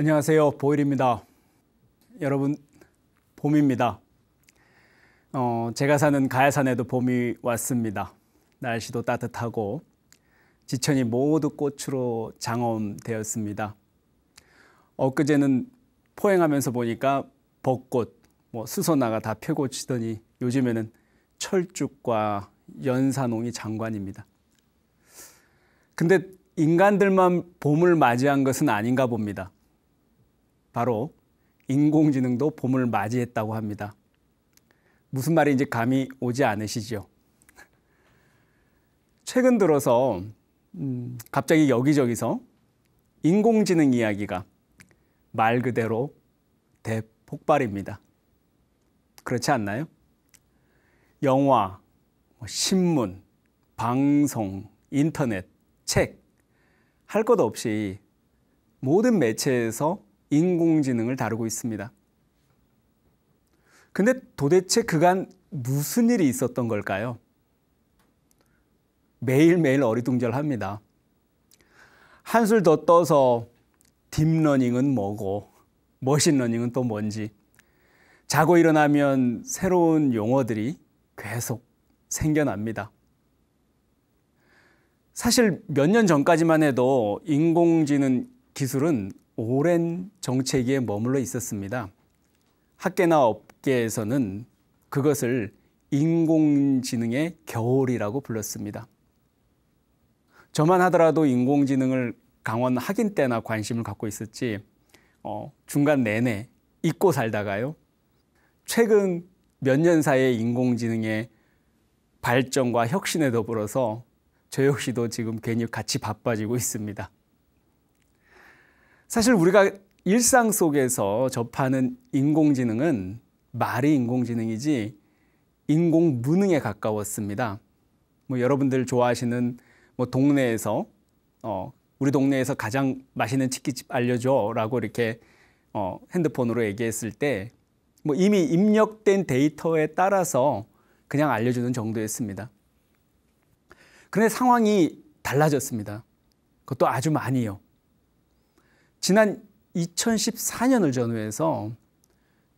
안녕하세요. 보일입니다. 여러분, 봄입니다. 어, 제가 사는 가야산에도 봄이 왔습니다. 날씨도 따뜻하고 지천이 모두 꽃으로 장엄되었습니다. 엊그제는 포행하면서 보니까 벚꽃, 뭐 수소나가 다 펴고 치더니 요즘에는 철쭉과 연산홍이 장관입니다. 근데 인간들만 봄을 맞이한 것은 아닌가 봅니다. 바로 인공지능도 봄을 맞이했다고 합니다. 무슨 말인지 감이 오지 않으시죠? 최근 들어서 음, 갑자기 여기저기서 인공지능 이야기가 말 그대로 대폭발입니다. 그렇지 않나요? 영화, 뭐 신문, 방송, 인터넷, 책, 할 것 없이 모든 매체에서 인공지능을 다루고 있습니다. 근데 도대체 그간 무슨 일이 있었던 걸까요? 매일매일 어리둥절합니다. 한술 더 떠서 딥러닝은 뭐고 머신러닝은 또 뭔지 자고 일어나면 새로운 용어들이 계속 생겨납니다. 사실 몇 년 전까지만 해도 인공지능 기술은 오랜 정체기에 머물러 있었습니다. 학계나 업계에서는 그것을 인공지능의 겨울이라고 불렀습니다. 저만 하더라도 인공지능을 강원 학인 때나 관심을 갖고 있었지 어, 중간 내내 잊고 살다가요. 최근 몇 년 사이에 인공지능의 발전과 혁신에 더불어서 저 역시도 지금 괜히 같이 바빠지고 있습니다. 사실 우리가 일상 속에서 접하는 인공지능은 말이 인공지능이지 인공 무능에 가까웠습니다. 뭐 여러분들 좋아하시는 뭐 동네에서 어 우리 동네에서 가장 맛있는 치킨집 알려줘라고 이렇게 어 핸드폰으로 얘기했을 때 뭐 이미 입력된 데이터에 따라서 그냥 알려주는 정도였습니다. 그런데 상황이 달라졌습니다. 그것도 아주 많이요. 지난 2014년을 전후해서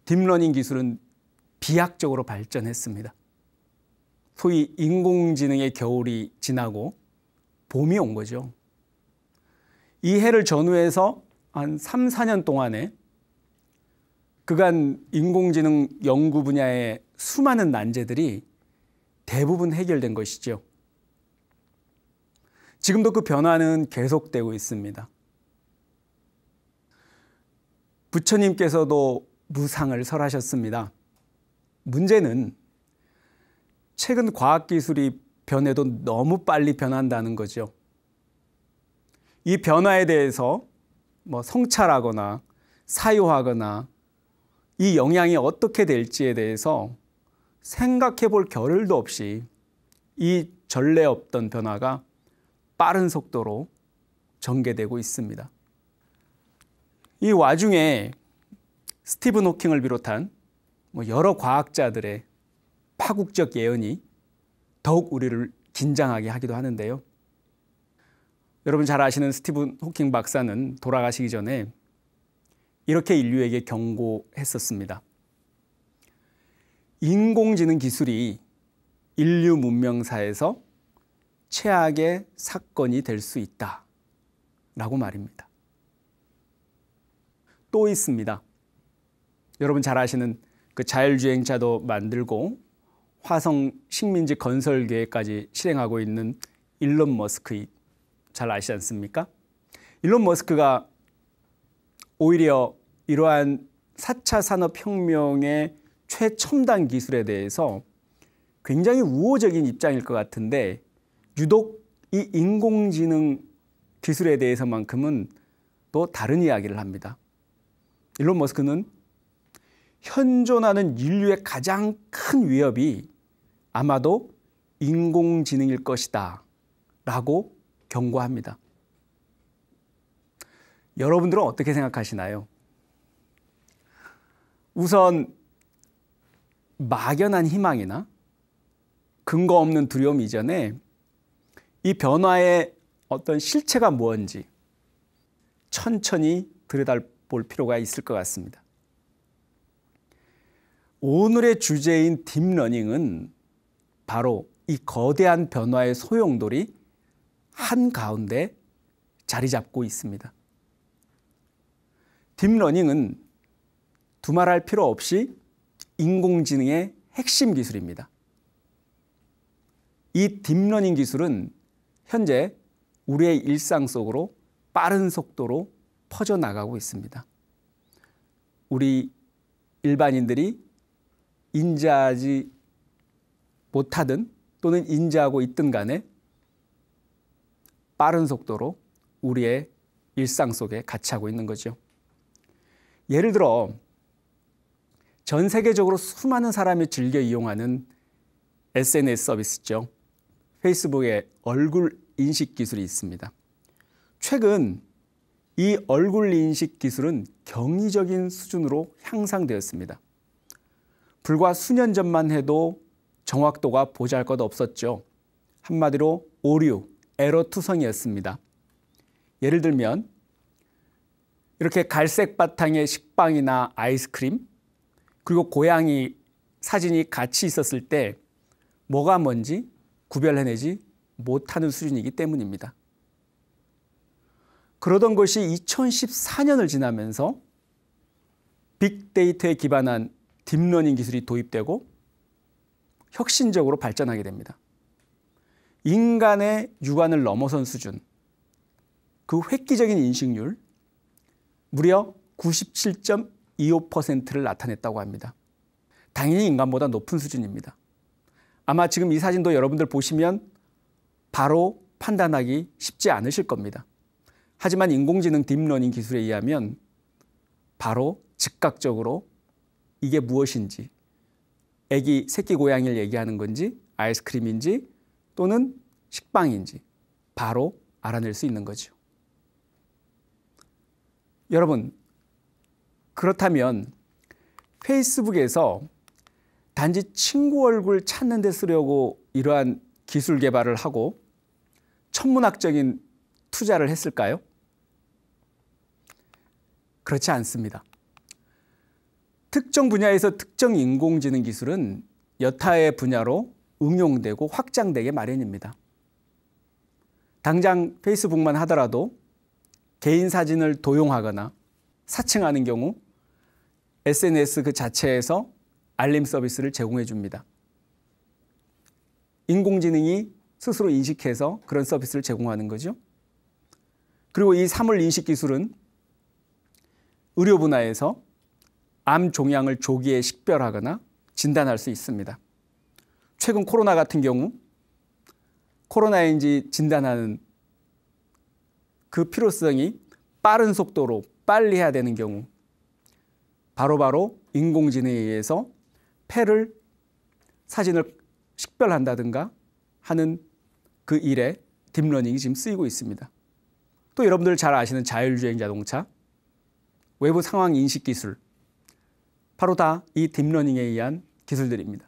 딥러닝 기술은 비약적으로 발전했습니다. 소위 인공지능의 겨울이 지나고 봄이 온 거죠. 이 해를 전후해서 한 3, 4년 동안에 그간 인공지능 연구 분야의 수많은 난제들이 대부분 해결된 것이죠. 지금도 그 변화는 계속되고 있습니다. 부처님께서도 무상을 설하셨습니다. 문제는 최근 과학기술이 변해도 너무 빨리 변한다는 거죠. 이 변화에 대해서 뭐 성찰하거나 사유하거나 이 영향이 어떻게 될지에 대해서 생각해 볼 겨를도 없이 이 전례 없던 변화가 빠른 속도로 전개되고 있습니다. 이 와중에 스티븐 호킹을 비롯한 뭐 여러 과학자들의 파국적 예언이 더욱 우리를 긴장하게 하기도 하는데요. 여러분 잘 아시는 스티븐 호킹 박사는 돌아가시기 전에 이렇게 인류에게 경고했었습니다. 인공지능 기술이 인류 문명사에서 최악의 사건이 될 수 있다. 라고 말입니다. 또 있습니다. 여러분 잘 아시는 그 자율주행차도 만들고 화성 식민지 건설 계획까지 실행하고 있는 일론 머스크 잘 아시지 않습니까? 일론 머스크가 오히려 이러한 4차 산업혁명의 최첨단 기술에 대해서 굉장히 우호적인 입장일 것 같은데 유독 이 인공지능 기술에 대해서만큼은 또 다른 이야기를 합니다. 일론 머스크는 현존하는 인류의 가장 큰 위협이 아마도 인공지능일 것이다 라고 경고합니다. 여러분들은 어떻게 생각하시나요? 우선 막연한 희망이나 근거 없는 두려움 이전에 이 변화의 어떤 실체가 뭔지 천천히 들여다 볼 필요가 있을 것 같습니다. 오늘의 주제인 딥러닝은 바로 이 거대한 변화의 소용돌이 한가운데 자리 잡고 있습니다. 딥러닝은 두말할 필요 없이 인공지능의 핵심 기술입니다. 이 딥러닝 기술은 현재 우리의 일상 속으로 빠른 속도로 퍼져나가고 있습니다. 우리 일반인들이 인지하지 못하든 또는 인지하고 있든 간에 빠른 속도로 우리의 일상 속에 같이 하고 있는 거죠. 예를 들어 전 세계적으로 수많은 사람이 즐겨 이용하는 SNS 서비스죠. 페이스북에 얼굴 인식 기술이 있습니다. 최근 이 얼굴 인식 기술은 경이적인 수준으로 향상되었습니다. 불과 수년 전만 해도 정확도가 보잘 것 없었죠. 한마디로 오류, 에러 투성이었습니다. 예를 들면 이렇게 갈색 바탕의 식빵이나 아이스크림 그리고 고양이 사진이 같이 있었을 때 뭐가 뭔지 구별해내지 못하는 수준이기 때문입니다. 그러던 것이 2014년을 지나면서 빅데이터에 기반한 딥러닝 기술이 도입되고 혁신적으로 발전하게 됩니다. 인간의 육안을 넘어선 수준, 그 획기적인 인식률 무려 97.25%를 나타냈다고 합니다. 당연히 인간보다 높은 수준입니다. 아마 지금 이 사진도 여러분들 보시면 바로 판단하기 쉽지 않으실 겁니다. 하지만 인공지능 딥러닝 기술에 의하면 바로 즉각적으로 이게 무엇인지 애기 새끼 고양이를 얘기하는 건지 아이스크림인지 또는 식빵인지 바로 알아낼 수 있는 거죠. 여러분 그렇다면 페이스북에서 단지 친구 얼굴 찾는 데 쓰려고 이러한 기술 개발을 하고 천문학적인 투자를 했을까요? 그렇지 않습니다. 특정 분야에서 특정 인공지능 기술은 여타의 분야로 응용되고 확장되게 마련입니다. 당장 페이스북만 하더라도 개인 사진을 도용하거나 사칭하는 경우 SNS 그 자체에서 알림 서비스를 제공해 줍니다. 인공지능이 스스로 인식해서 그런 서비스를 제공하는 거죠. 그리고 이 사물 인식 기술은 의료 분야에서 암 종양을 조기에 식별하거나 진단할 수 있습니다. 최근 코로나 같은 경우 코로나인지 진단하는 그 필요성이 빠른 속도로 빨리 해야 되는 경우 바로바로 바로 인공지능에 의해서 폐를 사진을 식별한다든가 하는 그 일에 딥러닝이 지금 쓰이고 있습니다. 또 여러분들 잘 아시는 자율주행 자동차 외부 상황 인식 기술, 바로 다 이 딥러닝에 의한 기술들입니다.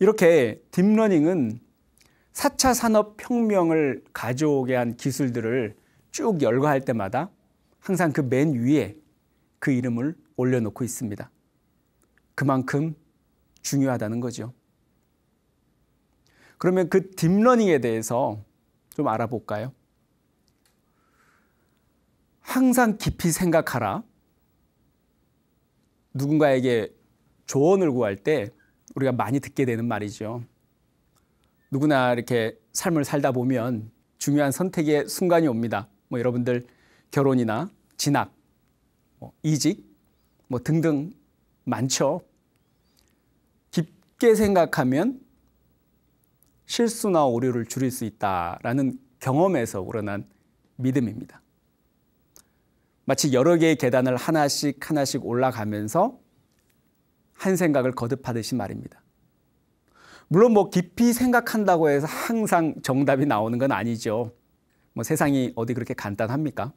이렇게 딥러닝은 4차 산업 혁명을 가져오게 한 기술들을 쭉 열거할 때마다 항상 그 맨 위에 그 이름을 올려놓고 있습니다. 그만큼 중요하다는 거죠. 그러면 그 딥러닝에 대해서 좀 알아볼까요? 항상 깊이 생각하라. 누군가에게 조언을 구할 때 우리가 많이 듣게 되는 말이죠. 누구나 이렇게 삶을 살다 보면 중요한 선택의 순간이 옵니다. 뭐 여러분들 결혼이나 진학, 뭐 이직, 뭐 등등 많죠. 깊게 생각하면 실수나 오류를 줄일 수 있다라는 경험에서 우러난 믿음입니다. 마치 여러 개의 계단을 하나씩 하나씩 올라가면서 한 생각을 거듭하듯이 말입니다. 물론 뭐 깊이 생각한다고 해서 항상 정답이 나오는 건 아니죠. 뭐 세상이 어디 그렇게 간단합니까?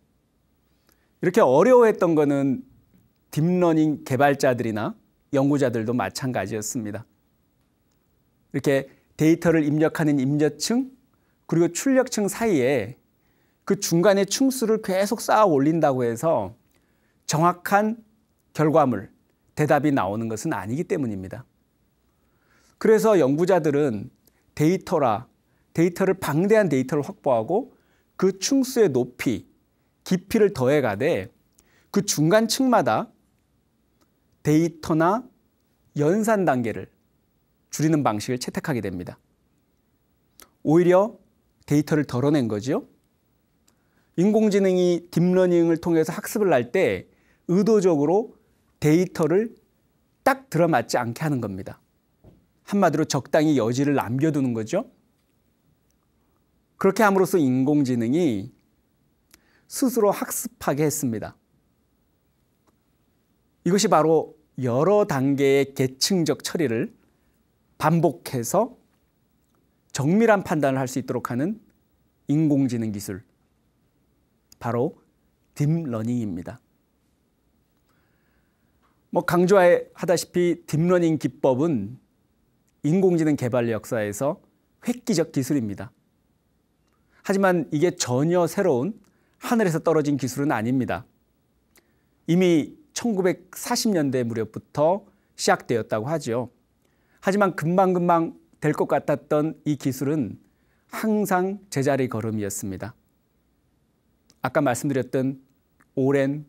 이렇게 어려워했던 거는 딥러닝 개발자들이나 연구자들도 마찬가지였습니다. 이렇게 데이터를 입력하는 입력층 그리고 출력층 사이에 그 중간에 충수를 계속 쌓아 올린다고 해서 정확한 결과물, 대답이 나오는 것은 아니기 때문입니다. 그래서 연구자들은 데이터라 데이터를 방대한 데이터를 확보하고 그 충수의 높이, 깊이를 더해 가되 그 중간 층마다 데이터나 연산 단계를 줄이는 방식을 채택하게 됩니다. 오히려 데이터를 덜어낸 거지요. 인공지능이 딥러닝을 통해서 학습을 할 때 의도적으로 데이터를 딱 들어맞지 않게 하는 겁니다. 한마디로 적당히 여지를 남겨두는 거죠. 그렇게 함으로써 인공지능이 스스로 학습하게 했습니다. 이것이 바로 여러 단계의 계층적 처리를 반복해서 정밀한 판단을 할 수 있도록 하는 인공지능 기술, 바로 딥러닝입니다. 뭐 강조하다시피 딥러닝 기법은 인공지능 개발 역사에서 획기적 기술입니다. 하지만 이게 전혀 새로운 하늘에서 떨어진 기술은 아닙니다. 이미 1940년대 무렵부터 시작되었다고 하죠. 하지만 금방금방 될 것 같았던 이 기술은 항상 제자리 걸음이었습니다. 아까 말씀드렸던 오랜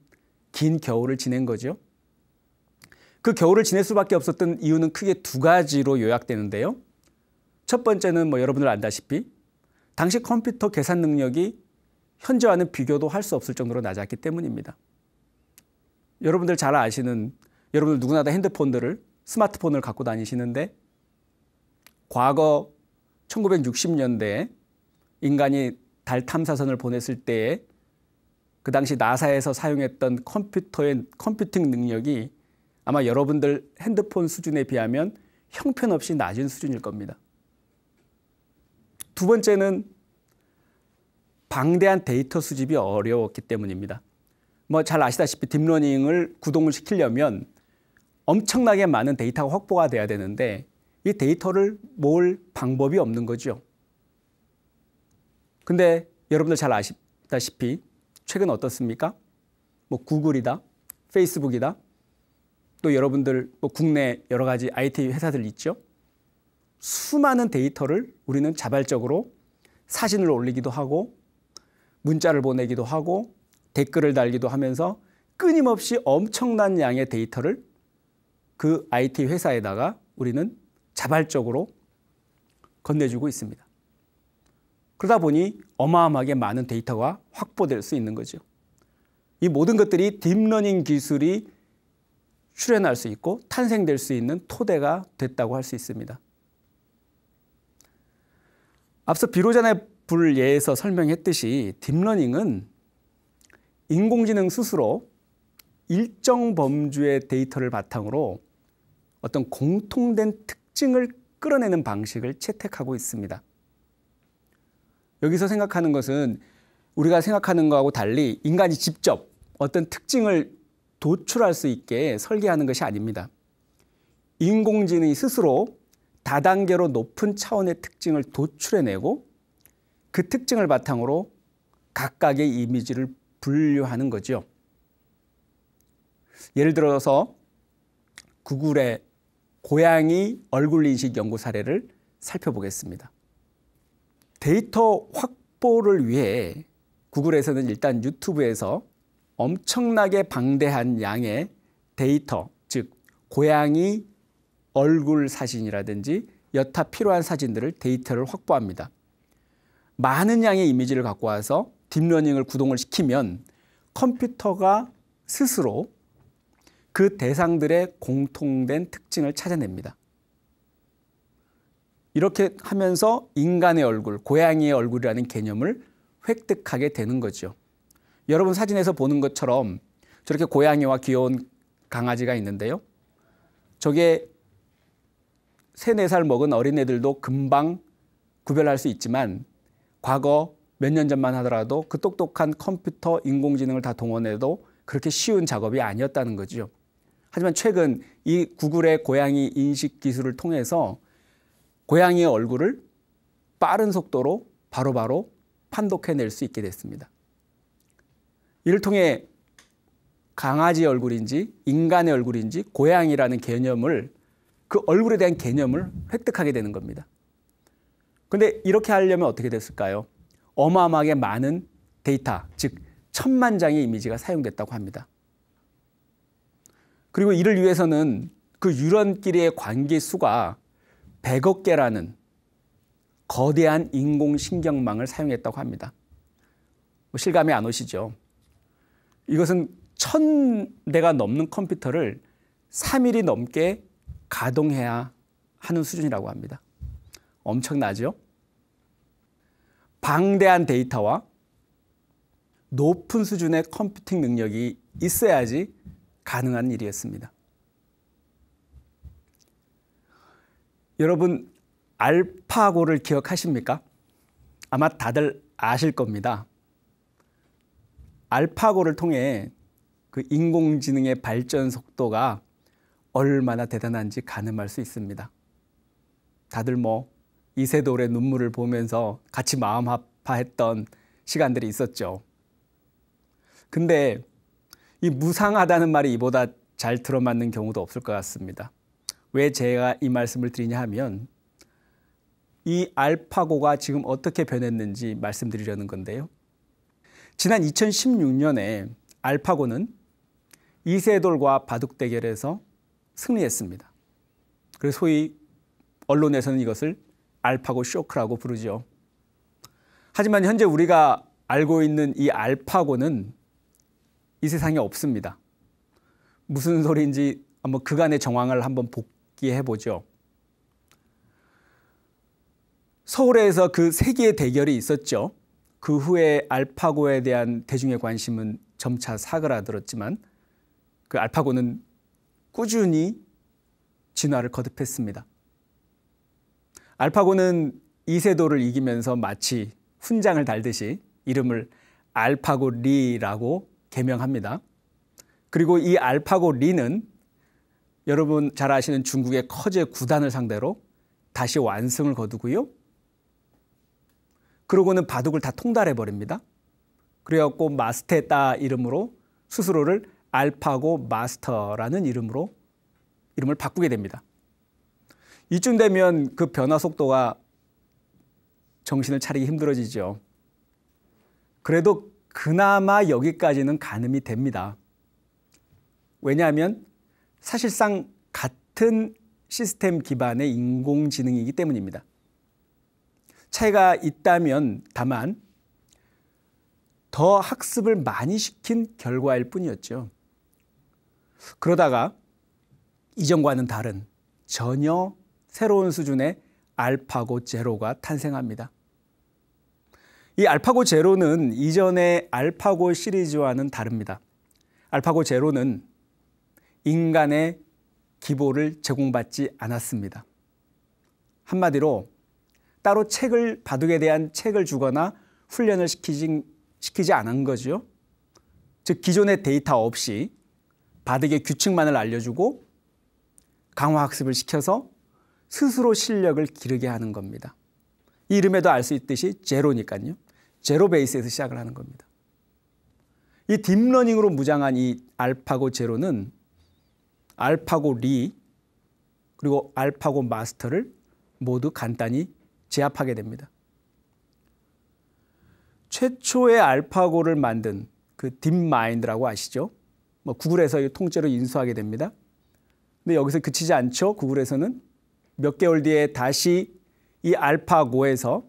긴 겨울을 지낸 거죠. 그 겨울을 지낼 수밖에 없었던 이유는 크게 두 가지로 요약되는데요. 첫 번째는 뭐 여러분들 안다시피 당시 컴퓨터 계산 능력이 현재와는 비교도 할 수 없을 정도로 낮았기 때문입니다. 여러분들 잘 아시는 여러분들 누구나 다 핸드폰들을 스마트폰을 갖고 다니시는데 과거 1 9 6 0년대 인간이 달 탐사선을 보냈을 때에 그 당시 나사에서 사용했던 컴퓨터의 컴퓨팅 능력이 아마 여러분들 핸드폰 수준에 비하면 형편없이 낮은 수준일 겁니다. 두 번째는 방대한 데이터 수집이 어려웠기 때문입니다. 뭐 잘 아시다시피 딥러닝을 구동을 시키려면 엄청나게 많은 데이터가 확보가 돼야 되는데 이 데이터를 모을 방법이 없는 거죠. 근데 여러분들 잘 아시다시피 최근 어떻습니까? 뭐 구글이다, 페이스북이다, 또 여러분들 뭐 국내 여러 가지 IT 회사들 있죠. 수많은 데이터를 우리는 자발적으로 사진을 올리기도 하고 문자를 보내기도 하고 댓글을 달기도 하면서 끊임없이 엄청난 양의 데이터를 그 IT 회사에다가 우리는 자발적으로 건네주고 있습니다. 그러다 보니 어마어마하게 많은 데이터가 확보될 수 있는 거죠. 이 모든 것들이 딥러닝 기술이 출현할 수 있고 탄생될 수 있는 토대가 됐다고 할 수 있습니다. 앞서 비로잔의 불 예에서 설명했듯이 딥러닝은 인공지능 스스로 일정 범주의 데이터를 바탕으로 어떤 공통된 특징을 끌어내는 방식을 채택하고 있습니다. 여기서 생각하는 것은 우리가 생각하는 거하고 달리 인간이 직접 어떤 특징을 도출할 수 있게 설계하는 것이 아닙니다. 인공지능이 스스로 다단계로 높은 차원의 특징을 도출해내고 그 특징을 바탕으로 각각의 이미지를 분류하는 거죠. 예를 들어서 구글의 고양이 얼굴 인식 연구 사례를 살펴보겠습니다. 데이터 확보를 위해 구글에서는 일단 유튜브에서 엄청나게 방대한 양의 데이터, 즉 고양이 얼굴 사진이라든지 여타 필요한 사진들을 데이터를 확보합니다. 많은 양의 이미지를 갖고 와서 딥러닝을 구동을 시키면 컴퓨터가 스스로 그 대상들의 공통된 특징을 찾아냅니다. 이렇게 하면서 인간의 얼굴, 고양이의 얼굴이라는 개념을 획득하게 되는 거죠. 여러분 사진에서 보는 것처럼 저렇게 고양이와 귀여운 강아지가 있는데요. 저게 3, 4살 먹은 어린애들도 금방 구별할 수 있지만 과거 몇 년 전만 하더라도 그 똑똑한 컴퓨터 인공지능을 다 동원해도 그렇게 쉬운 작업이 아니었다는 거죠. 하지만 최근 이 구글의 고양이 인식 기술을 통해서 고양이의 얼굴을 빠른 속도로 바로바로 판독해낼 수 있게 됐습니다. 이를 통해 강아지 얼굴인지 인간의 얼굴인지 고양이라는 개념을 그 얼굴에 대한 개념을 획득하게 되는 겁니다. 근데 이렇게 하려면 어떻게 됐을까요? 어마어마하게 많은 데이터, 즉 천만 장의 이미지가 사용됐다고 합니다. 그리고 이를 위해서는 그 유런끼리의 관계 수가 100억 개라는 거대한 인공신경망을 사용했다고 합니다. 뭐 실감이 안 오시죠? 이것은 천 대가 넘는 컴퓨터를 3일이 넘게 가동해야 하는 수준이라고 합니다. 엄청나죠? 방대한 데이터와 높은 수준의 컴퓨팅 능력이 있어야지 가능한 일이었습니다. 여러분 알파고를 기억하십니까? 아마 다들 아실 겁니다. 알파고를 통해 그 인공지능의 발전 속도가 얼마나 대단한지 가늠할 수 있습니다. 다들 뭐 이세돌의 눈물을 보면서 같이 마음 아파했던 시간들이 있었죠. 근데 이 무상하다는 말이 이보다 잘 들어맞는 경우도 없을 것 같습니다. 왜 제가 이 말씀을 드리냐 하면 이 알파고가 지금 어떻게 변했는지 말씀드리려는 건데요. 지난 2016년에 알파고는 이세돌과 바둑 대결에서 승리했습니다. 그래서 소위 언론에서는 이것을 알파고 쇼크라고 부르죠. 하지만 현재 우리가 알고 있는 이 알파고는 이 세상에 없습니다. 무슨 소리인지 한번 그간의 정황을 한번 복귀해 보죠. 서울에서 그 세기의 대결이 있었죠. 그 후에 알파고에 대한 대중의 관심은 점차 사그라들었지만 그 알파고는 꾸준히 진화를 거듭했습니다. 알파고는 이세돌을 이기면서 마치 훈장을 달듯이 이름을 알파고 리라고 개명합니다. 그리고 이 알파고 리는 여러분 잘 아시는 중국의 커제 구단을 상대로 다시 완승을 거두고요. 그러고는 바둑을 다 통달해 버립니다. 그래갖고 마스테다 이름으로 스스로를 알파고 마스터라는 이름으로 이름을 바꾸게 됩니다. 이쯤 되면 그 변화 속도가 정신을 차리기 힘들어지죠. 그래도 그나마 여기까지는 가늠이 됩니다. 왜냐하면 사실상 같은 시스템 기반의 인공지능이기 때문입니다. 차이가 있다면 다만 더 학습을 많이 시킨 결과일 뿐이었죠. 그러다가 이전과는 다른 전혀 새로운 수준의 알파고 제로가 탄생합니다. 이 알파고 제로는 이전의 알파고 시리즈와는 다릅니다. 알파고 제로는 인간의 기보를 제공받지 않았습니다. 한마디로 따로 책을 바둑에 대한 책을 주거나 훈련을 시키지, 시키지 않은 거죠. 즉 기존의 데이터 없이 바둑의 규칙만을 알려주고 강화 학습을 시켜서 스스로 실력을 기르게 하는 겁니다. 이름에도 알 수 있듯이 제로니까요. 제로 베이스에서 시작을 하는 겁니다. 이 딥러닝으로 무장한 이 알파고 제로는 알파고 리 그리고 알파고 마스터를 모두 간단히 제압하게 됩니다. 최초의 알파고를 만든 그 딥마인드라고 아시죠? 뭐 구글에서 통째로 인수하게 됩니다. 근데 여기서 그치지 않죠? 구글에서는 몇 개월 뒤에 다시 이 알파고에서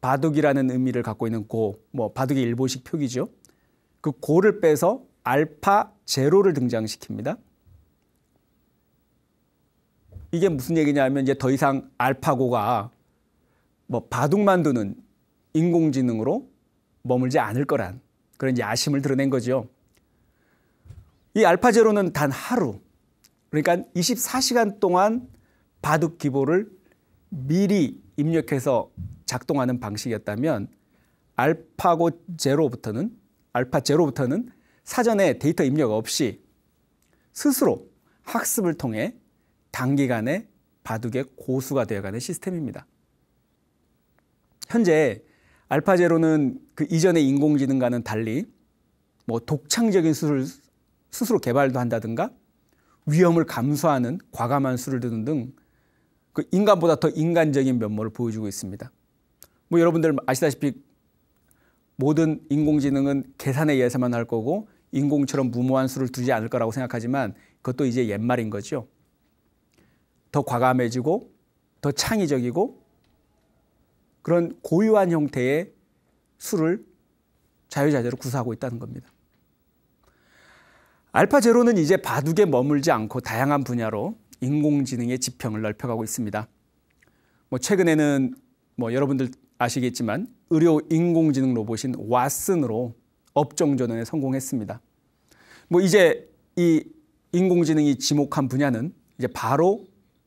바둑이라는 의미를 갖고 있는 고, 뭐 바둑의 일본식 표기죠. 그 고를 빼서 알파 제로를 등장시킵니다. 이게 무슨 얘기냐면 이제 더 이상 알파고가 뭐 바둑 만드는 인공지능으로 머물지 않을 거란 그런 야심을 드러낸 거죠. 이 알파제로는 단 하루, 그러니까 24시간 동안 바둑 기보를 미리 입력해서 작동하는 방식이었다면 알파고 제로부터는 알파 제로부터는 사전에 데이터 입력 없이 스스로 학습을 통해 단기간에 바둑의 고수가 되어가는 시스템입니다. 현재 알파제로는 그 이전의 인공지능과는 달리 뭐 독창적인 수를 스스로 개발도 한다든가 위험을 감수하는 과감한 수를 드는 등 그 인간보다 더 인간적인 면모를 보여주고 있습니다. 뭐 여러분들 아시다시피 모든 인공지능은 계산에 의해서만 할 거고 인공처럼 무모한 수를 두지 않을 거라고 생각하지만 그것도 이제 옛말인 거죠. 더 과감해지고 더 창의적이고 그런 고유한 형태의 수를 자유자재로 구사하고 있다는 겁니다. 알파 제로는 이제 바둑에 머물지 않고 다양한 분야로 인공지능의 지평을 넓혀가고 있습니다. 뭐 최근에는 뭐 여러분들 아시겠지만 의료 인공지능 로봇인 왓슨으로 업종 전환에 성공했습니다. 뭐 이제 이 인공지능이 지목한 분야는 이제 바로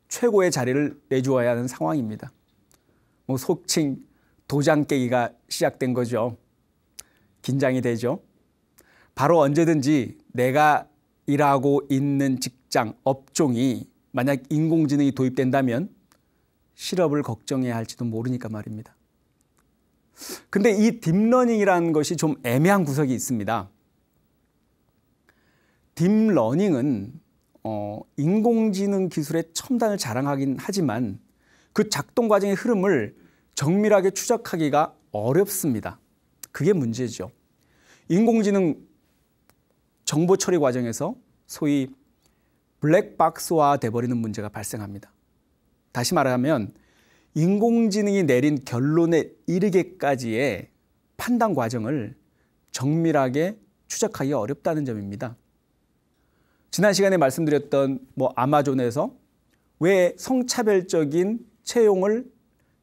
최고의 자리를 내주어야 하는 상황입니다. 뭐 속칭 도장 깨기가 시작된 거죠. 긴장이 되죠. 바로 언제든지 내가 일하고 있는 직장, 업종이 만약 인공지능이 도입된다면 실업을 걱정해야 할지도 모르니까 말입니다. 근데 이 딥러닝이라는 것이 좀 애매한 구석이 있습니다. 딥러닝은 어, 인공지능 기술의 첨단을 자랑하긴 하지만 그 작동 과정의 흐름을 정밀하게 추적하기가 어렵습니다. 그게 문제죠. 인공지능 정보 처리 과정에서 소위 블랙박스화 돼버리는 문제가 발생합니다. 다시 말하면 인공지능이 내린 결론에 이르게까지의 판단 과정을 정밀하게 추적하기 어렵다는 점입니다. 지난 시간에 말씀드렸던 뭐 아마존에서 왜 성차별적인 채용을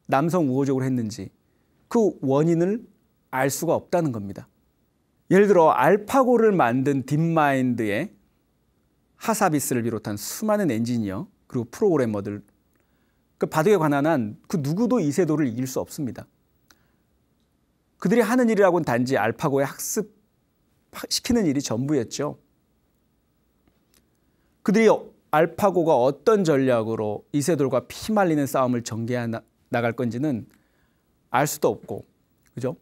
남성 우호적으로 했는지 그 원인을 알 수가 없다는 겁니다. 예를 들어 알파고를 만든 딥마인드의 하사비스를 비롯한 수많은 엔지니어 그리고 프로그래머들 그 바둑에 관한 한 그 누구도 이세돌을 이길 수 없습니다. 그들이 하는 일이라고는 단지 알파고의 학습 시키는 일이 전부였죠. 그들이 알파고가 어떤 전략으로 이세돌과 피말리는 싸움을 전개해 나갈 건지는 알 수도 없고, 그죠?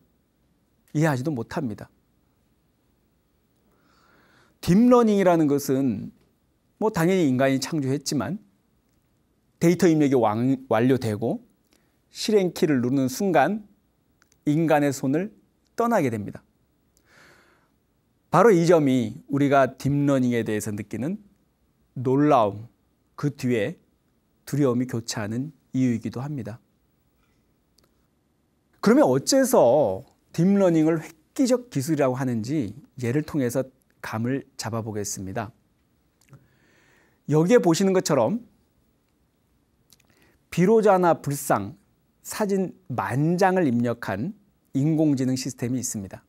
이해하지도 못합니다. 딥러닝이라는 것은 뭐 당연히 인간이 창조했지만 데이터 입력이 완, 완료되고 실행키를 누르는 순간 인간의 손을 떠나게 됩니다. 바로 이 점이 우리가 딥러닝에 대해서 느끼는 놀라움, 그 뒤에 두려움이 교차하는 이유이기도 합니다. 그러면 어째서 딥러닝을 획기적 기술이라고 하는지 예를 통해서 감을 잡아보겠습니다. 여기에 보시는 것처럼 비로자나 불상 사진 만 장을 입력한 인공지능 시스템이 있습니다.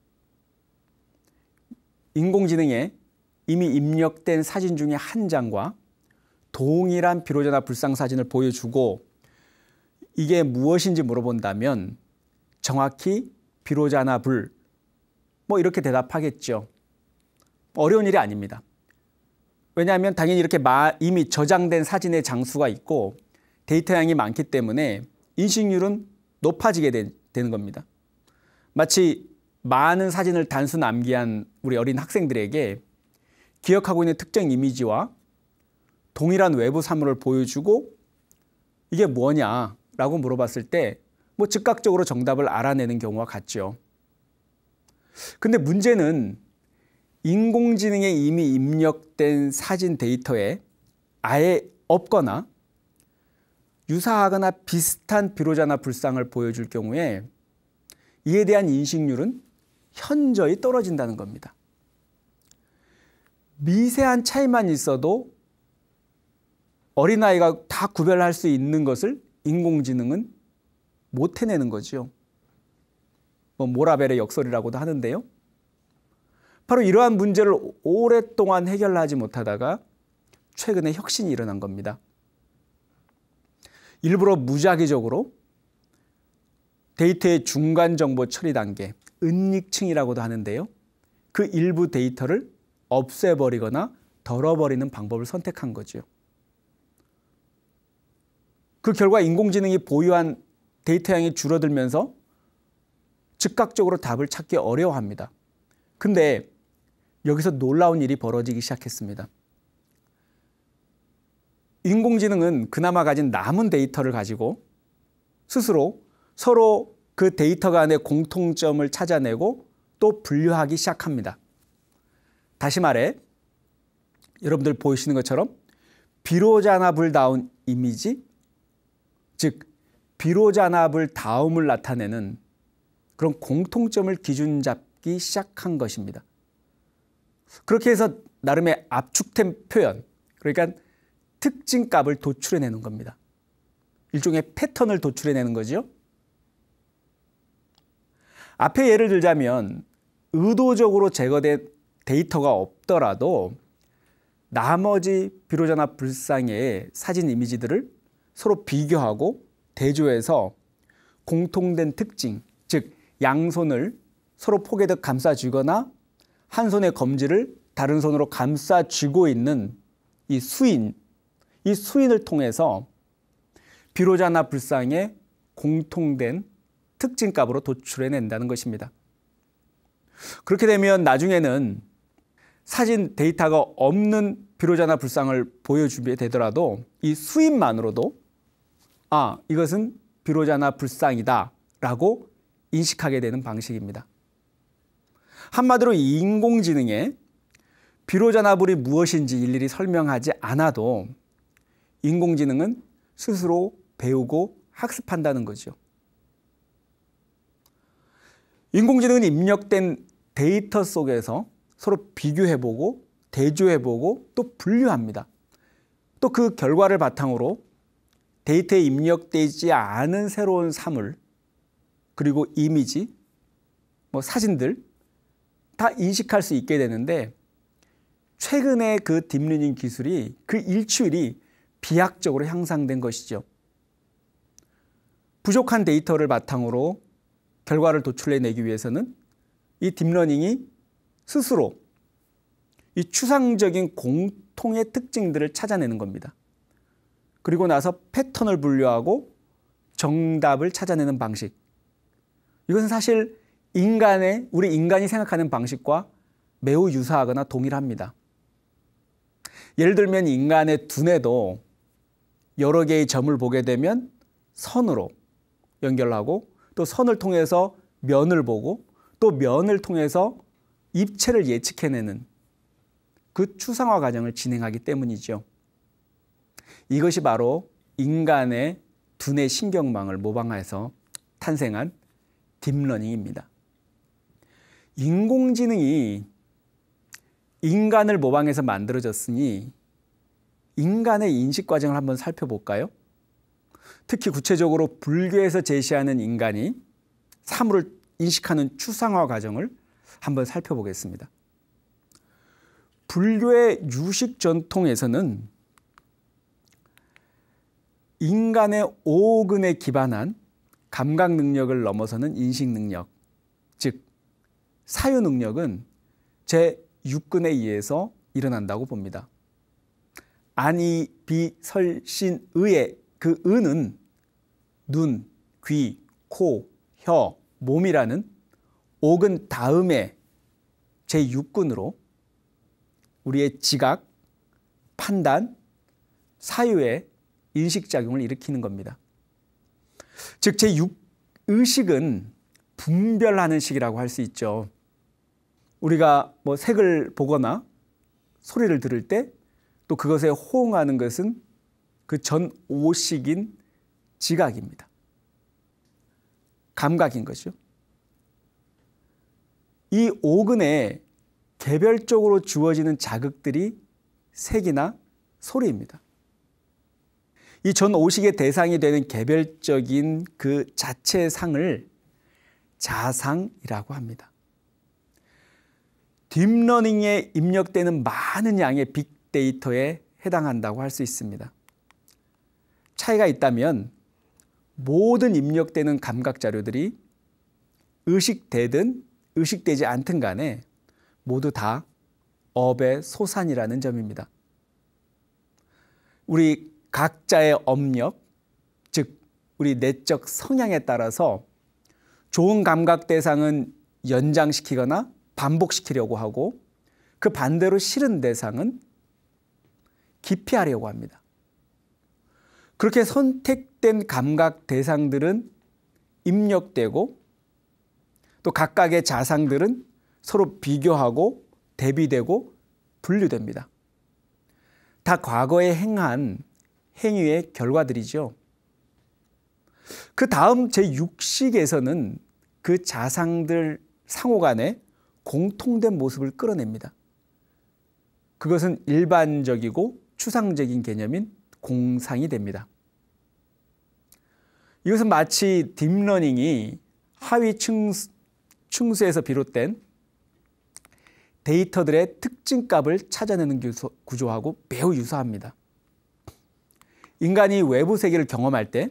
인공지능에 이미 입력된 사진 중에 한 장과 동일한 비로자나 불상 사진을 보여주고 이게 무엇인지 물어본다면 정확히 비로자나 불뭐 이렇게 대답하겠죠. 어려운 일이 아닙니다. 왜냐하면 당연히 이렇게 이미 저장된 사진의 장수가 있고 데이터 양이 많기 때문에 인식률은 높아지게 되, 는 겁니다. 마치 많은 사진을 단순암기한 우리 어린 학생들에게 기억하고 있는 특정 이미지와 동일한 외부 사물을 보여주고 이게 뭐냐라고 물어봤을 때뭐 즉각적으로 정답을 알아내는 경우와 같죠. 근데 문제는 인공지능에 이미 입력된 사진 데이터에 아예 없거나 유사하거나 비슷한 비로자나 불상을 보여줄 경우에 이에 대한 인식률은 현저히 떨어진다는 겁니다. 미세한 차이만 있어도 어린아이가 다 구별할 수 있는 것을 인공지능은 못 해내는 거지요. 뭐 모라벨의 역설이라고도 하는데요. 바로 이러한 문제를 오랫동안 해결하지 못하다가 최근에 혁신이 일어난 겁니다. 일부러 무작위적으로 데이터의 중간 정보 처리 단계, 은닉층이라고도 하는데요. 그 일부 데이터를 없애버리거나 덜어버리는 방법을 선택한 거죠. 그 결과 인공지능이 보유한 데이터 양이 줄어들면서 즉각적으로 답을 찾기 어려워합니다. 근데 여기서 놀라운 일이 벌어지기 시작했습니다. 인공지능은 그나마 가진 남은 데이터를 가지고 스스로 서로 그 데이터 간의 공통점을 찾아내고 또 분류하기 시작합니다. 다시 말해 여러분들 보이시는 것처럼 비로자나불다운 이미지 즉 비로자나불다움을 나타내는 그런 공통점을 기준 잡기 시작한 것입니다. 그렇게 해서 나름의 압축된 표현, 그러니까 특징값을 도출해내는 겁니다. 일종의 패턴을 도출해내는 거죠. 앞에 예를 들자면 의도적으로 제거된 데이터가 없더라도 나머지 비로자나 불상의 사진 이미지들을 서로 비교하고 대조해서 공통된 특징, 즉 양손을 서로 포개듯 감싸주거나 한 손의 검지를 다른 손으로 감싸주고 있는 이 수인, 이 수인을 통해서 비로자나 불상의 공통된 특징값으로 도출해낸다는 것입니다. 그렇게 되면 나중에는 사진 데이터가 없는 비로자나 불상을 보여주게 되더라도 이 수입만으로도 아 이것은 비로자나 불상이다 라고 인식하게 되는 방식입니다. 한마디로 이 인공지능에 비로자나불이 무엇인지 일일이 설명하지 않아도 인공지능은 스스로 배우고 학습한다는 거죠. 인공지능은 입력된 데이터 속에서 서로 비교해보고 대조해보고 또 분류합니다. 또 그 결과를 바탕으로 데이터에 입력되지 않은 새로운 사물 그리고 이미지 뭐 사진들 다 인식할 수 있게 되는데 최근에 그딥러닝 기술이 그 일출이 비약적으로 향상된 것이죠. 부족한 데이터를 바탕으로 결과를 도출해내기 위해서는 이 딥러닝이 스스로 이 추상적인 공통의 특징들을 찾아내는 겁니다. 그리고 나서 패턴을 분류하고 정답을 찾아내는 방식. 이것은 사실 인간의 우리 인간이 생각하는 방식과 매우 유사하거나 동일합니다. 예를 들면 인간의 두뇌도 여러 개의 점을 보게 되면 선으로 연결하고 또 선을 통해서 면을 보고 또 면을 통해서 입체를 예측해내는 그 추상화 과정을 진행하기 때문이죠. 이것이 바로 인간의 두뇌 신경망을 모방해서 탄생한 딥러닝입니다. 인공지능이 인간을 모방해서 만들어졌으니 인간의 인식 과정을 한번 살펴볼까요? 특히 구체적으로 불교에서 제시하는 인간이 사물을 인식하는 추상화 과정을 한번 살펴보겠습니다. 불교의 유식 전통에서는 인간의 오근에 기반한 감각 능력을 넘어서는 인식 능력, 즉 사유 능력은 제 6근에 의해서 일어난다고 봅니다. 안이 비설신 의의 그 의는 눈, 귀, 코, 혀, 몸이라는 혹은 다음에 제6군으로 우리의 지각, 판단, 사유의 인식작용을 일으키는 겁니다. 즉, 제6 의식은 분별하는 식이라고 할 수 있죠. 우리가 뭐 색을 보거나 소리를 들을 때 또 그것에 호응하는 것은 그 전 오식인 지각입니다. 감각인 거죠. 이 오근에 개별적으로 주어지는 자극들이 색이나 소리입니다. 이 전 오식의 대상이 되는 개별적인 그 자체 상을 자상이라고 합니다. 딥러닝에 입력되는 많은 양의 빅데이터에 해당한다고 할 수 있습니다. 차이가 있다면 모든 입력되는 감각 자료들이 의식되든 의식되지 않든 간에 모두 다 업의 소산이라는 점입니다. 우리 각자의 업력, 즉 우리 내적 성향에 따라서 좋은 감각 대상은 연장시키거나 반복시키려고 하고 그 반대로 싫은 대상은 기피하려고 합니다. 그렇게 선택된 감각 대상들은 입력되고 또 각각의 자상들은 서로 비교하고 대비되고 분류됩니다. 다 과거에 행한 행위의 결과들이죠. 그 다음 제6식에서는 그 자상들 상호 간에 공통된 모습을 끌어냅니다. 그것은 일반적이고 추상적인 개념인 공상이 됩니다. 이것은 마치 딥러닝이 하위 층 충수에서 비롯된 데이터들의 특징값을 찾아내는 구조하고 매우 유사합니다. 인간이 외부 세계를 경험할 때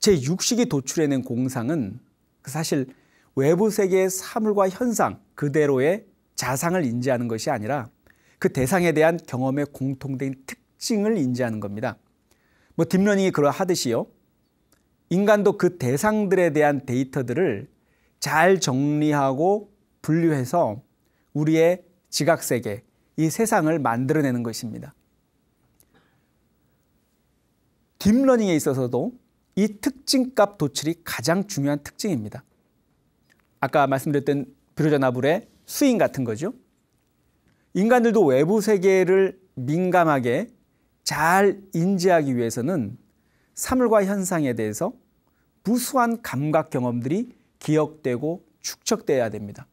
제6식이 도출해낸 공상은 그 사실 외부 세계의 사물과 현상 그대로의 자상을 인지하는 것이 아니라 그 대상에 대한 경험의 공통된 특징을 인지하는 겁니다. 뭐 딥러닝이 그러하듯이요. 인간도 그 대상들에 대한 데이터들을 잘 정리하고 분류해서 우리의 지각 세계, 이 세상을 만들어내는 것입니다. 딥러닝에 있어서도 이 특징값 도출이 가장 중요한 특징입니다. 아까 말씀드렸던 비로자나불의 수인 같은 거죠. 인간들도 외부 세계를 민감하게 잘 인지하기 위해서는 사물과 현상에 대해서 부수한 감각 경험들이 기억되고 축적되어야 됩니다.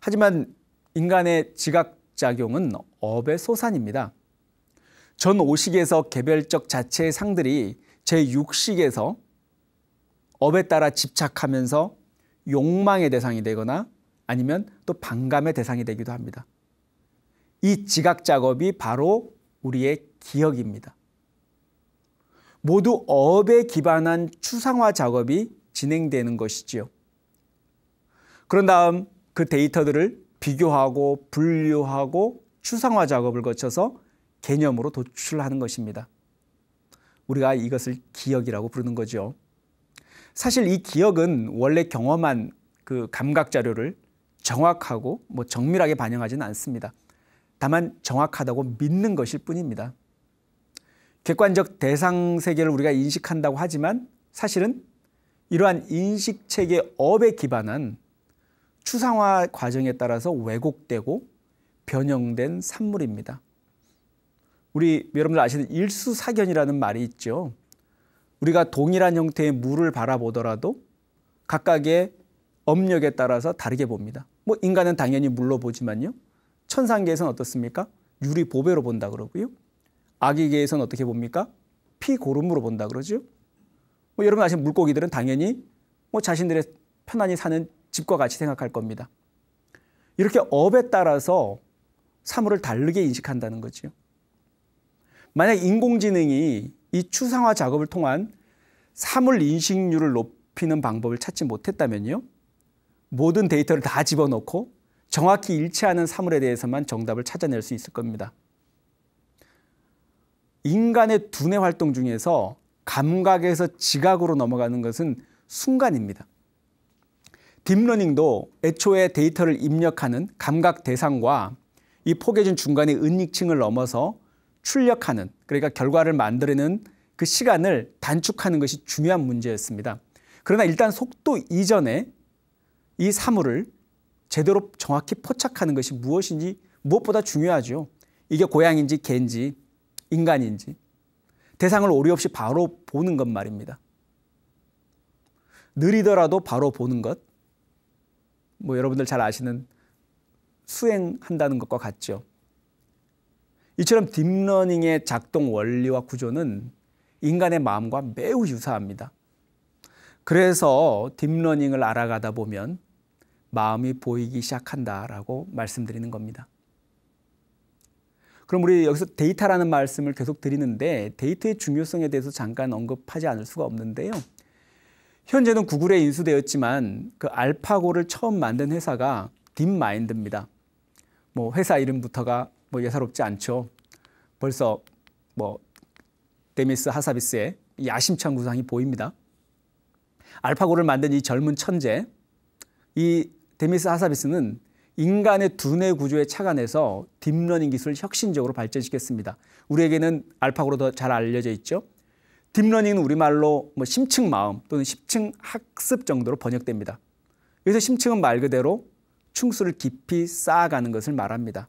하지만 인간의 지각작용은 업의소산입니다. 전 5식에서 개별적 자체의 상들이 제 6식에서 업에 따라 집착하면서 욕망의 대상이 되거나 아니면 또 반감의 대상이 되기도 합니다. 이 지각 작업이 바로 우리의 기억입니다. 모두 업에 기반한 추상화 작업이 진행되는 것이지요. 그런 다음 그 데이터들을 비교하고 분류하고 추상화 작업을 거쳐서 개념으로 도출하는 것입니다. 우리가 이것을 기억이라고 부르는 거죠. 사실 이 기억은 원래 경험한 그 감각 자료를 정확하고 뭐 정밀하게 반영하지는 않습니다. 다만 정확하다고 믿는 것일 뿐입니다. 객관적 대상 세계를 우리가 인식한다고 하지만 사실은 이러한 인식 체계 업에 기반한 추상화 과정에 따라서 왜곡되고 변형된 산물입니다. 우리 여러분들 아시는 일수사견이라는 말이 있죠. 우리가 동일한 형태의 물을 바라보더라도 각각의 업력에 따라서 다르게 봅니다. 뭐 인간은 당연히 물로 보지만요. 천상계에서는 어떻습니까? 유리 보배로 본다 그러고요. 악의계에서는 어떻게 봅니까? 피고름으로 본다 그러죠. 뭐 여러분 아시는 물고기들은 당연히 뭐 자신들의 편안히 사는 집과 같이 생각할 겁니다. 이렇게 업에 따라서 사물을 다르게 인식한다는 거지요. 만약 인공지능이 이 추상화 작업을 통한 사물 인식률을 높이는 방법을 찾지 못했다면요. 모든 데이터를 다 집어넣고 정확히 일치하는 사물에 대해서만 정답을 찾아낼 수 있을 겁니다. 인간의 두뇌 활동 중에서 감각에서 지각으로 넘어가는 것은 순간입니다. 딥러닝도 애초에 데이터를 입력하는 감각 대상과 이 포개진 중간의 은닉층을 넘어서 출력하는 그러니까 결과를 만들어내는 그 시간을 단축하는 것이 중요한 문제였습니다. 그러나 일단 속도 이전에 이 사물을 제대로 정확히 포착하는 것이 무엇인지 무엇보다 중요하죠. 이게 고양인지 개인지 인간인지 대상을 오류 없이 바로 보는 것 말입니다. 느리더라도 바로 보는 것. 뭐 여러분들 잘 아시는 수행한다는 것과 같죠. 이처럼 딥러닝의 작동 원리와 구조는 인간의 마음과 매우 유사합니다. 그래서 딥러닝을 알아가다 보면 마음이 보이기 시작한다라고 말씀드리는 겁니다. 그럼 우리 여기서 데이터라는 말씀을 계속 드리는데 데이터의 중요성에 대해서 잠깐 언급하지 않을 수가 없는데요. 현재는 구글에 인수되었지만 그 알파고를 처음 만든 회사가 딥마인드입니다. 뭐 회사 이름부터가 뭐 예사롭지 않죠. 벌써 뭐 데미스 하사비스의 야심찬 구상이 보입니다. 알파고를 만든 이 젊은 천재, 이 데미스 하사비스는 인간의 두뇌 구조에 착안해서 딥러닝 기술을 혁신적으로 발전시켰습니다. 우리에게는 알파고로 더 잘 알려져 있죠. 딥러닝은 우리말로 뭐 심층 마음 또는 심층 학습 정도로 번역됩니다. 여기서 심층은 말 그대로 충수를 깊이 쌓아가는 것을 말합니다.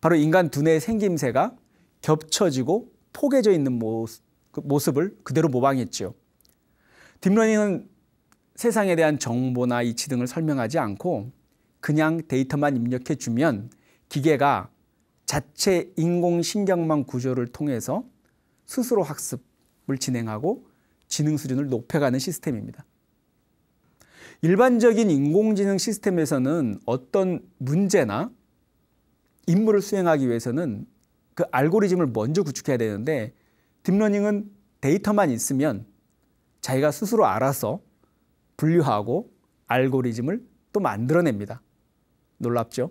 바로 인간 두뇌의 생김새가 겹쳐지고 포개져 있는 모습, 그 모습을 그대로 모방했지 딥러닝은 세상에 대한 정보나 이치 등을 설명하지 않고 그냥 데이터만 입력해 주면 기계가 자체 인공신경망 구조를 통해서 스스로 학습을 진행하고 지능 수준을 높여가는 시스템입니다. 일반적인 인공지능 시스템에서는 어떤 문제나 임무를 수행하기 위해서는 그 알고리즘을 먼저 구축해야 되는데 딥러닝은 데이터만 있으면 자기가 스스로 알아서 분류하고 알고리즘을 또 만들어냅니다. 놀랍죠?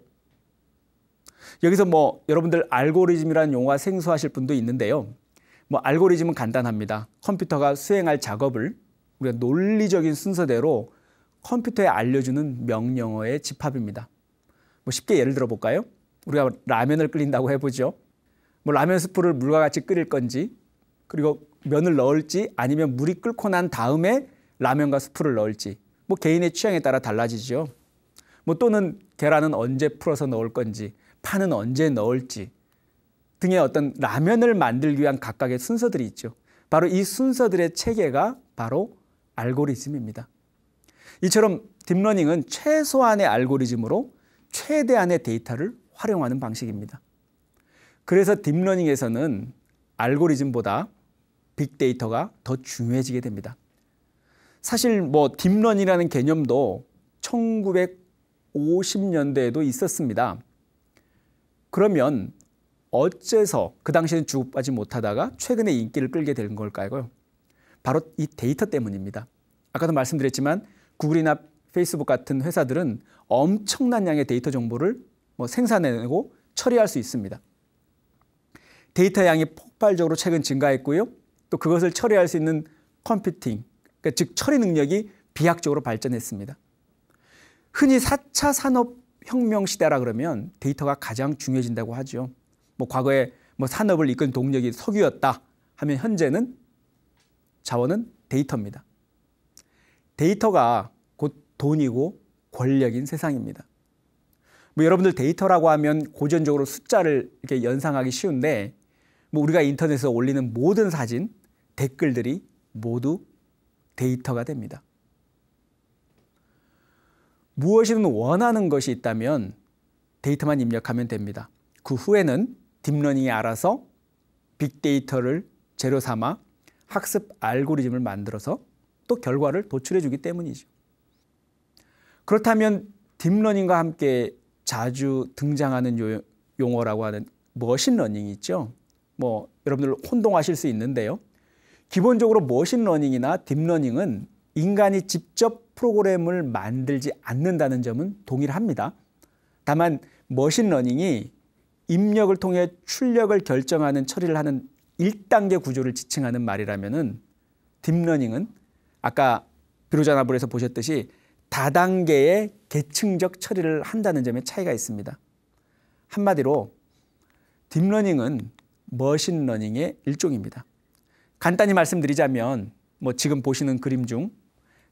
여기서 뭐 여러분들 알고리즘이라는 용어가 생소하실 분도 있는데요. 뭐 알고리즘은 간단합니다. 컴퓨터가 수행할 작업을 우리가 논리적인 순서대로 컴퓨터에 알려주는 명령어의 집합입니다. 뭐 쉽게 예를 들어 볼까요? 우리가 라면을 끓인다고 해보죠. 뭐 라면 스프를 물과 같이 끓일 건지 그리고 면을 넣을지 아니면 물이 끓고 난 다음에 라면과 스프를 넣을지 뭐 개인의 취향에 따라 달라지죠. 뭐 또는 계란은 언제 풀어서 넣을 건지, 파는 언제 넣을지 등의 어떤 라면을 만들기 위한 각각의 순서들이 있죠. 바로 이 순서들의 체계가 바로 알고리즘입니다. 이처럼 딥러닝은 최소한의 알고리즘으로 최대한의 데이터를 활용하는 방식입니다. 그래서 딥러닝에서는 알고리즘보다 빅데이터가 더 중요해지게 됩니다. 사실 뭐 딥런이라는 개념도 1900 50년대에도 있었습니다. 그러면 어째서 그 당시에는 주목받지 못하다가 최근에 인기를 끌게 된 걸까요? 바로 이 데이터 때문입니다. 아까도 말씀드렸지만 구글이나 페이스북 같은 회사들은 엄청난 양의 데이터 정보를 뭐 생산해내고 처리할 수 있습니다. 데이터 양이 폭발적으로 최근 증가했고요. 또 그것을 처리할 수 있는 컴퓨팅, 그러니까 즉 처리 능력이 비약적으로 발전했습니다. 흔히 4차 산업혁명 시대라 그러면 데이터가 가장 중요해진다고 하죠. 뭐 과거에 뭐 산업을 이끈 동력이 석유였다 하면 현재는 자원은 데이터입니다. 데이터가 곧 돈이고 권력인 세상입니다. 뭐 여러분들 데이터라고 하면 고전적으로 숫자를 이렇게 연상하기 쉬운데 뭐 우리가 인터넷에 올리는 모든 사진, 댓글들이 모두 데이터가 됩니다. 무엇이든 원하는 것이 있다면 데이터만 입력하면 됩니다. 그 후에는 딥러닝이 알아서 빅데이터를 재료 삼아 학습 알고리즘을 만들어서 또 결과를 도출해 주기 때문이죠. 그렇다면 딥러닝과 함께 자주 등장하는 용어라고 하는 머신러닝이 있죠. 뭐 여러분들 혼동하실 수 있는데요. 기본적으로 머신러닝이나 딥러닝은 인간이 직접 프로그램을 만들지 않는다는 점은 동일합니다. 다만 머신러닝이 입력을 통해 출력을 결정하는 처리를 하는 1단계 구조를 지칭하는 말이라면은 딥러닝은 아까 비로자나불에서 보셨듯이 다단계의 계층적 처리를 한다는 점에 차이가 있습니다. 한마디로 딥러닝은 머신러닝의 일종입니다. 간단히 말씀드리자면 뭐 지금 보시는 그림 중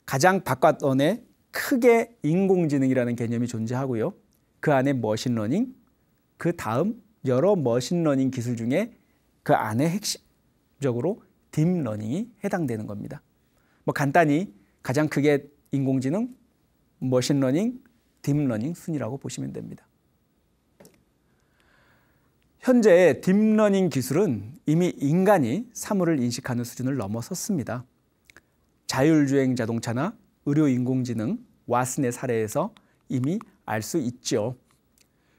가장 바깥언에 크게 인공지능이라는 개념이 존재하고요. 그 안에 머신러닝, 그 다음 여러 머신러닝 기술 중에 그 안에 핵심적으로 딥러닝이 해당되는 겁니다. 뭐 간단히 가장 크게 인공지능, 머신러닝, 딥러닝 순이라고 보시면 됩니다. 현재 딥러닝 기술은 이미 인간이 사물을 인식하는 수준을 넘어섰습니다. 자율주행 자동차나 의료 인공지능 와슨의 사례에서 이미 알 수 있죠.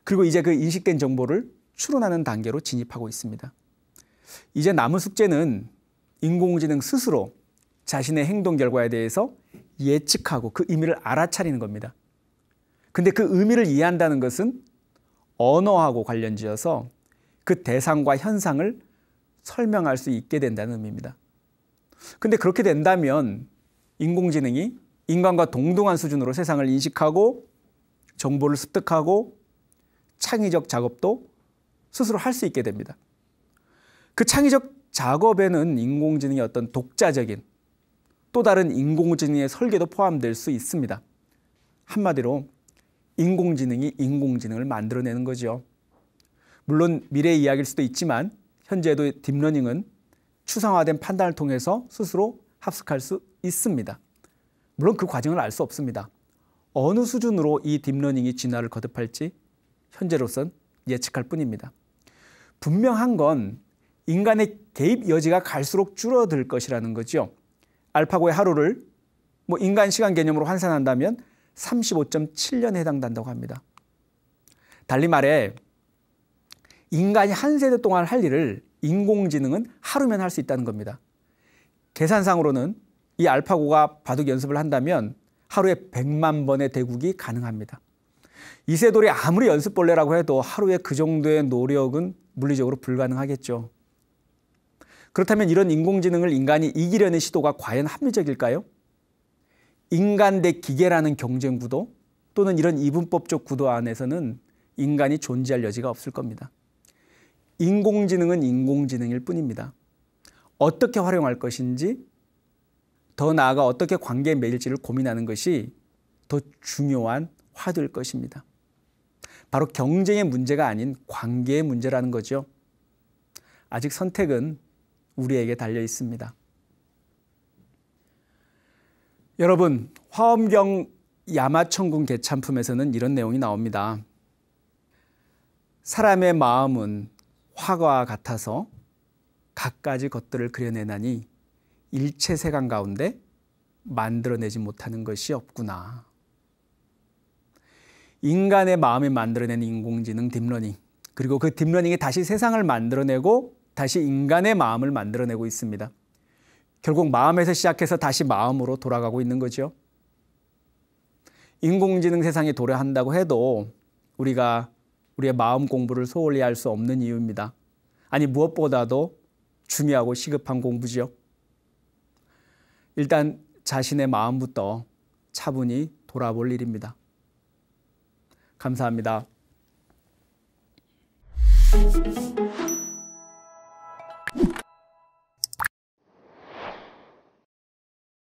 그리고 이제 그 인식된 정보를 추론하는 단계로 진입하고 있습니다. 이제 남은 숙제는 인공지능 스스로 자신의 행동 결과에 대해서 예측하고 그 의미를 알아차리는 겁니다. 근데 그 의미를 이해한다는 것은 언어하고 관련지어서 그 대상과 현상을 설명할 수 있게 된다는 의미입니다. 근데 그렇게 된다면 인공지능이 인간과 동등한 수준으로 세상을 인식하고 정보를 습득하고 창의적 작업도 스스로 할 수 있게 됩니다. 그 창의적 작업에는 인공지능의 어떤 독자적인 또 다른 인공지능의 설계도 포함될 수 있습니다. 한마디로 인공지능이 인공지능을 만들어내는 거죠. 물론 미래의 이야기일 수도 있지만 현재도 딥러닝은 추상화된 판단을 통해서 스스로 합숙할 수 있습니다. 물론 그 과정을 알 수 없습니다. 어느 수준으로 이 딥러닝이 진화를 거듭할지 현재로선 예측할 뿐입니다. 분명한 건 인간의 개입 여지가 갈수록 줄어들 것이라는 거죠. 알파고의 하루를 뭐 인간 시간 개념으로 환산한다면 35.7년에 해당된다고 합니다. 달리 말해 인간이 한 세대 동안 할 일을 인공지능은 하루면 할 수 있다는 겁니다. 계산상으로는 이 알파고가 바둑 연습을 한다면 하루에 100만 번의 대국이 가능합니다. 이세돌이 아무리 연습벌레라고 해도 하루에 그 정도의 노력은 물리적으로 불가능하겠죠. 그렇다면 이런 인공지능을 인간이 이기려는 시도가 과연 합리적일까요? 인간 대 기계라는 경쟁 구도 또는 이런 이분법적 구도 안에서는 인간이 존재할 여지가 없을 겁니다. 인공지능은 인공지능일 뿐입니다. 어떻게 활용할 것인지 더 나아가 어떻게 관계에 매일지를 고민하는 것이 더 중요한 화두일 것입니다. 바로 경쟁의 문제가 아닌 관계의 문제라는 거죠. 아직 선택은 우리에게 달려 있습니다. 여러분, 화엄경 야마천군 개찬품에서는 이런 내용이 나옵니다. 사람의 마음은 화과 같아서 갖가지 것들을 그려내나니 일체 세간 가운데 만들어내지 못하는 것이 없구나. 인간의 마음이 만들어낸 인공지능 딥러닝 그리고 그 딥러닝이 다시 세상을 만들어내고 다시 인간의 마음을 만들어내고 있습니다. 결국 마음에서 시작해서 다시 마음으로 돌아가고 있는 거죠. 인공지능 세상이 도래한다고 해도 우리가 우리의 마음 공부를 소홀히 할 수 없는 이유입니다. 아니 무엇보다도 중요하고 시급한 공부지요. 일단 자신의 마음부터 차분히 돌아볼 일입니다. 감사합니다.